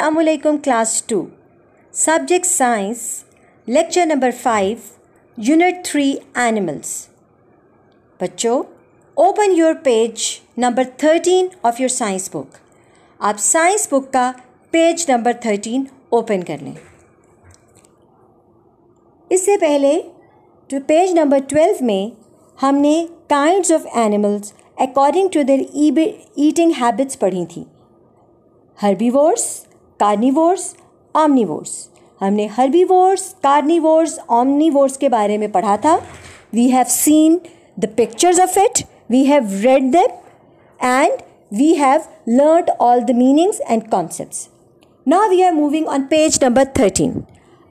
असलकुम class two subject science lecture number five unit three animals बच्चों open your page number thirteen of your science book आप science book का page number thirteen open कर लें इससे पहले to page number twelve में हमने kinds of animals according to their eating habits पढ़ी थी हर्बीवोर्स कार्निवोर्स ऑमनीवोर्स हमने हर्बीवोर्स कार्निवोर्स ऑमनीवोर्स के बारे में पढ़ा था we have seen the pictures of it we have read them and we have learn all the meanings and concept ना we are moving on page number thirteen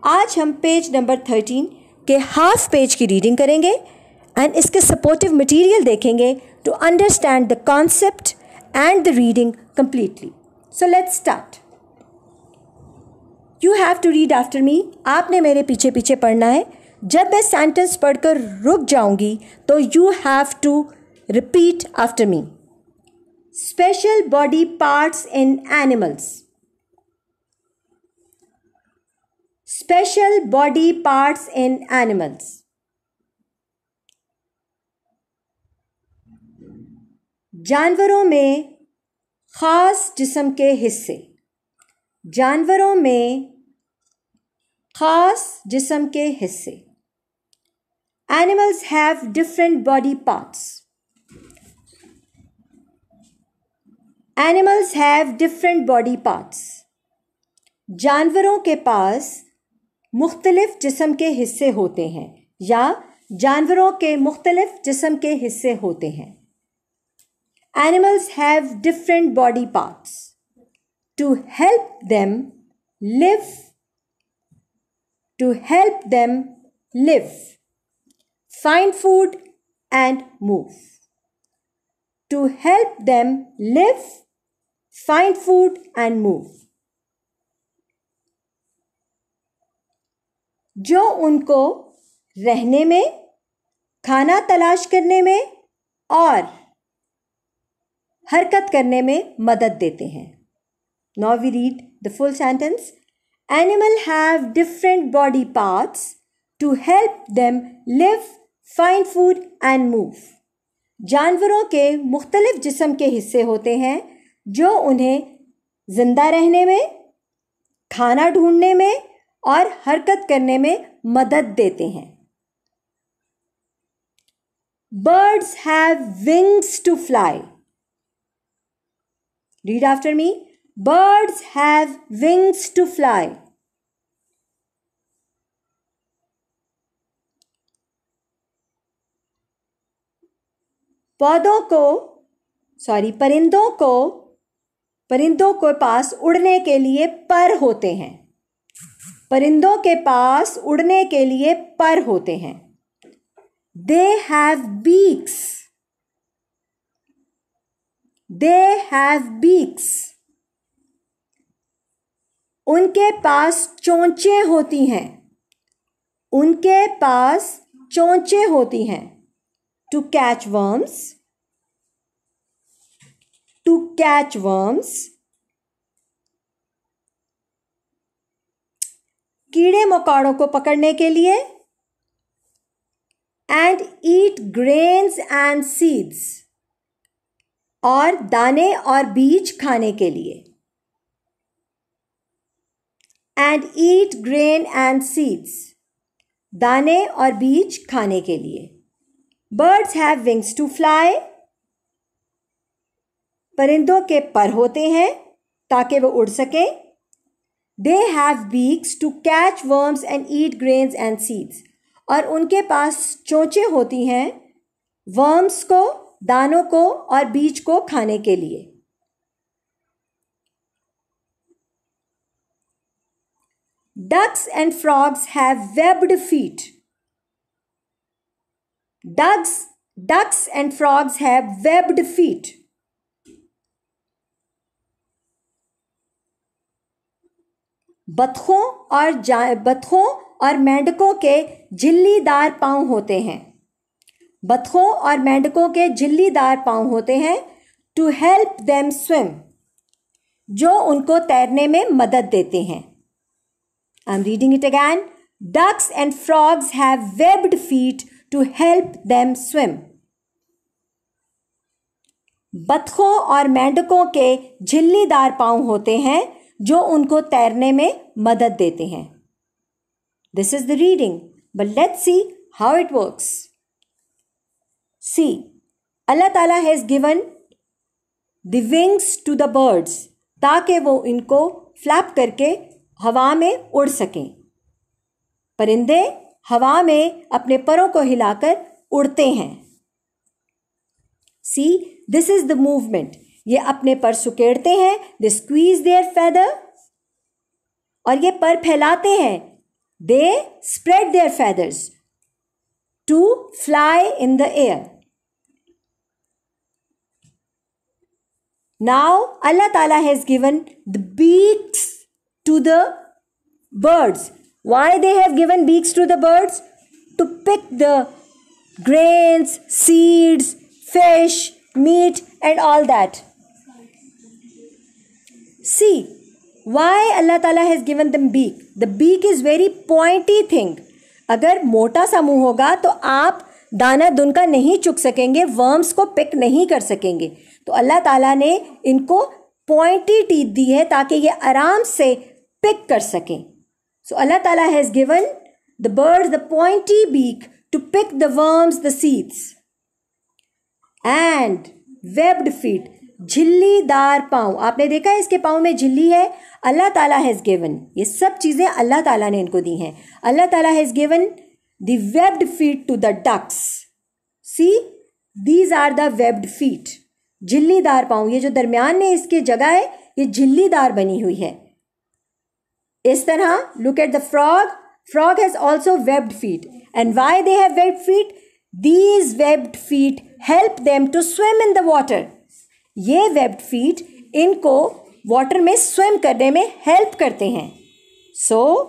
आज हम page number thirteen के half page की reading करेंगे and इसके supportive material देखेंगे to understand the concept and the reading completely so let's start you have to read after me आपने मेरे पीछे पीछे पढ़ना है जब मैं सेंटेंस पढ़कर रुक जाऊंगी तो you have to repeat after me special body parts in animals special body parts in animals जानवरों में ख़ास जिस्म के हिस्से जानवरों में ख़ास जिसम के हिस्से animals have different body parts animals have different body parts जानवरों के पास मुख्तलिफ जिसम के हिस्से होते हैं या जानवरों के मुख्तलिफ जिसम के हिस्से होते हैं animals have different body parts to help them live to help them live find food and move to help them live find food and move जो उनको रहने में खाना तलाश करने में और हरकत करने में मदद देते हैं Now we read the full sentence. Animal have different body parts to help them live, find food and move. जानवरों के मुख्तलिफ जिसम के हिस्से होते हैं जो उन्हें ज़िंदा रहने में खाना ढूंढने में और हरकत करने में मदद देते हैं birds have wings to fly read after me Birds have wings to fly. पौधों को सॉरी परिंदों को परिंदों के पास उड़ने के लिए पर होते हैं परिंदों के पास उड़ने के लिए पर होते हैं they have beaks they have beaks उनके पास चोंचे होती हैं उनके पास चोंचे होती हैं to catch worms to catch worms कीड़े मकौड़ों को पकड़ने के लिए and eat grains and seeds और दाने और बीज खाने के लिए and eat grain and seeds दाने और बीज खाने के लिए birds have wings to fly परिंदों के पर होते हैं ताकि वो उड़ सकें they have beaks to catch worms and eat grains and seeds और उनके पास चोंचे होती हैं वर्म्स को दानों को और बीज को खाने के लिए Ducks and frogs have webbed feet. Ducks, ducks and frogs have webbed feet. बतखों और बतखों और मेंढकों के झिल्लीदार पांव होते हैं बतखों और मेंढकों के झिल्लीदार पांव होते हैं टू हेल्प देम स्विम जो उनको तैरने में मदद देते हैं I'm reading it again. Ducks and frogs have webbed feet to help them swim. बतखों और मेंढकों के झिल्लीदार पाँव होते हैं जो उनको तैरने में मदद देते हैं this is the reading but let's see how it works see अल्लाह ताला has given the wings to the birds ताकि वो इनको फ्लैप करके हवा में उड़ सकें परिंदे हवा में अपने परों को हिलाकर उड़ते हैं see this is the movement ये अपने पर सुकेड़ते हैं दे स्क्वीज देयर फैदर और ये पर फैलाते हैं they spread their feathers to fly in the air now अल्लाह ताला has given the beaks to the birds. Why they have given beaks to the birds? To pick the grains, seeds, fish, meat and all that. See, why Allah Ta'ala has given them beak? The beak is very pointy thing. अगर मोटा सा मुंह होगा तो आप दाना दुन का नहीं चुक सकेंगे वर्म्स को पिक नहीं कर सकेंगे तो अल्लाह ताला ने इनको पॉइंटी टीथ दी है ताकि ये आराम से पिक कर सकें सो अल्लाह ताला has given the bird the pointy beak to pick the worms the seeds and webbed feet झिल्लीदार पाँव आपने देखा है इसके पाँव में झिल्ली है अल्लाह ताला हैज़ गिवन ये सब चीज़ें अल्लाह ताला ने इनको दी हैं अल्लाह ताला has given the webbed feet to the ducks see these are the webbed feet झिल्लीदार पाँव ये जो दरमियान में इसके जगह है ये झिल्लीदार बनी हुई है इस तरह look at the frog frog has also webbed feet and why they have webbed feet these webbed feet help them to swim in the water ये वेब्ड फीट इनको वाटर में स्विम करने में हेल्प करते हैं सो so,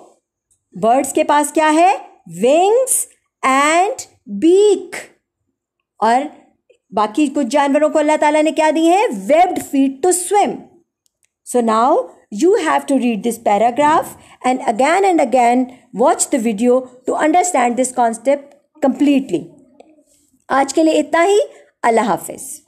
बर्ड्स के पास क्या है विंग्स एंड बीक और बाकी कुछ जानवरों को अल्लाह ताला ने क्या दी है webbed feet to swim So now you have to read this paragraph and again and again watch the video to understand this concept completely. आज के लिए इतना ही अल्लाह हाफिज़